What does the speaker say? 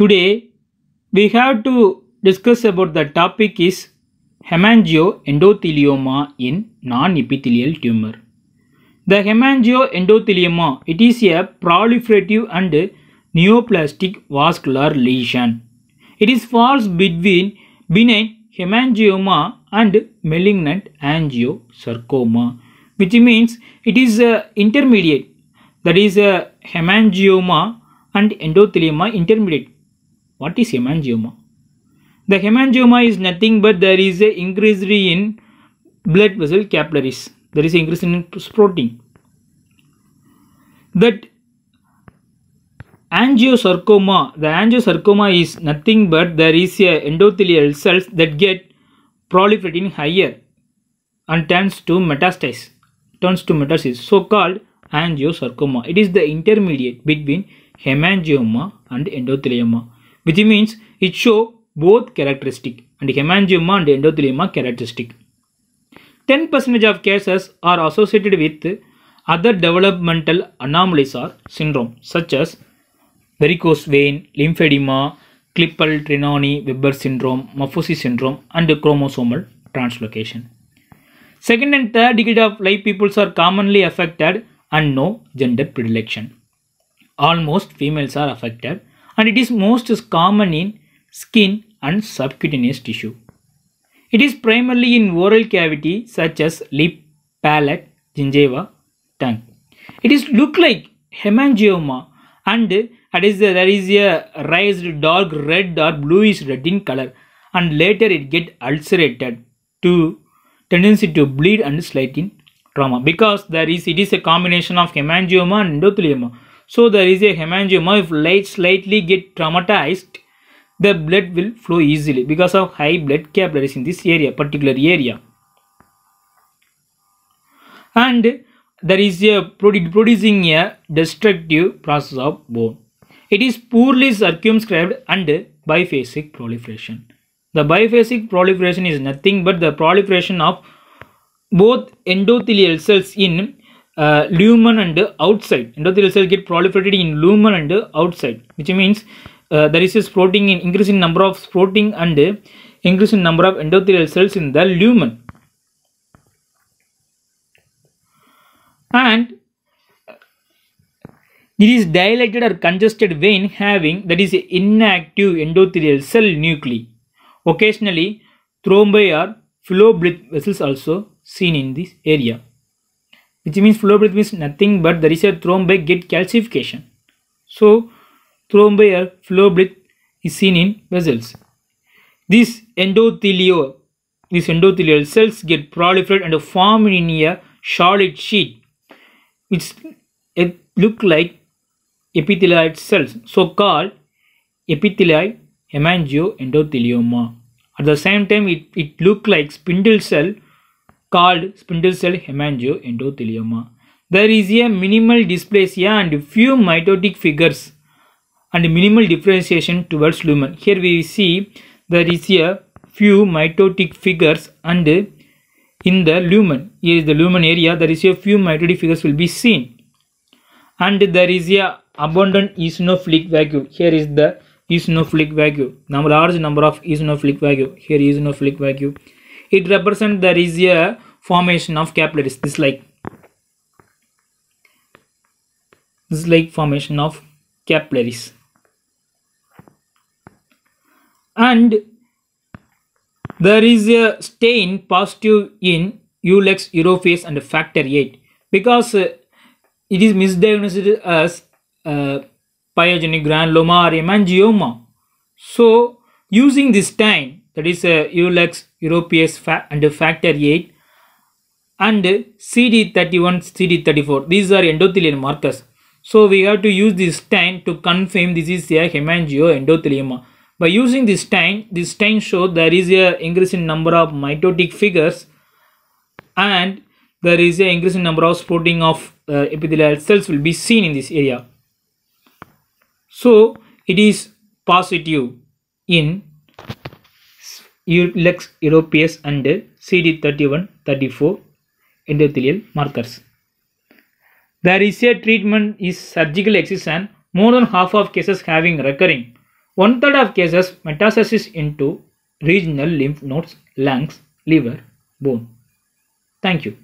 Today, we have to discuss about the topic is hemangioendothelioma in non-epithelial tumor. The hemangioendothelioma, it is a proliferative and neoplastic vascular lesion. It is falls between benign hemangioma and malignant angiosarcoma which means it is uh, intermediate that is uh, hemangioma and endothelioma intermediate. What is hemangioma? The hemangioma is nothing but there is a increase in blood vessel capillaries. There is increase in protein. That angiosarcoma, the angiosarcoma is nothing but there is a endothelial cells that get proliferating higher and tends to metastase turns to metastasis, so called angiosarcoma. It is the intermediate between hemangioma and endothelioma, which means it show both characteristic and hemangioma and endothelioma characteristic. 10% of cases are associated with other developmental anomalies or syndrome such as varicose vein, lymphedema, Klippel, Trinoni, Weber syndrome, Maffucci syndrome and chromosomal translocation. Second and third degree of life peoples are commonly affected and no gender predilection. Almost females are affected and it is most common in skin and subcutaneous tissue. It is primarily in oral cavity such as lip, palate, gingiva, tongue. It is look like hemangioma and that is there is a raised dark red or bluish red in color and later it get ulcerated to tendency to bleed and slight in trauma because there is it is a combination of hemangioma and endothelioma. So there is a hemangioma if light slightly get traumatized the blood will flow easily because of high blood capillaries in this area particular area and there is a producing a destructive process of bone. It is poorly circumscribed and biphasic proliferation. The biphasic proliferation is nothing but the proliferation of both endothelial cells in uh, lumen and outside. Endothelial cells get proliferated in lumen and outside, which means uh, there is a sprouting in increase in number of sprouting and uh, increase in number of endothelial cells in the lumen. And uh, it is dilated or congested vein having that is inactive endothelial cell nuclei. Occasionally, thrombi or blood vessels also seen in this area. Which means flow blood means nothing but there is a thrombi get calcification. So, thrombi or blood is seen in vessels. This endothelial, these endothelial cells get proliferate and form in a solid sheet which look like epithelioid cells so called epithelioid hemangioendothelioma. At the same time, it, it looks like spindle cell called spindle cell hemangioendothelioma. There is a minimal dysplasia and few mitotic figures and minimal differentiation towards lumen. Here we see there is a few mitotic figures and in the lumen. Here is the lumen area. There is a few mitotic figures will be seen. And there is a abundant eosinophilic vacuole. Here is the eosinophilic value. Now large number of eosinophilic Here is Here eosinophilic value. It represents there is a formation of capillaries. This like this like formation of capillaries. And there is a stain positive in Ulex Europhase and factor 8 because uh, it is misdiagnosed as uh, pyogenic granuloma or hemangioma. So using this time that is uh, Urolex europaeus fa under factor 8 and CD31 CD34 these are endothelial markers. So we have to use this stain to confirm this is a hemangioendothelioma. By using this stain, this stain shows there is a increase in number of mitotic figures and there is a increase in number of sprouting of uh, epithelial cells will be seen in this area. So it is positive in Lex Europeus and CD31 34 endothelial markers. There is a treatment is surgical excision more than half of cases having recurring. One third of cases metastasis into regional lymph nodes, lungs, liver, bone. Thank you.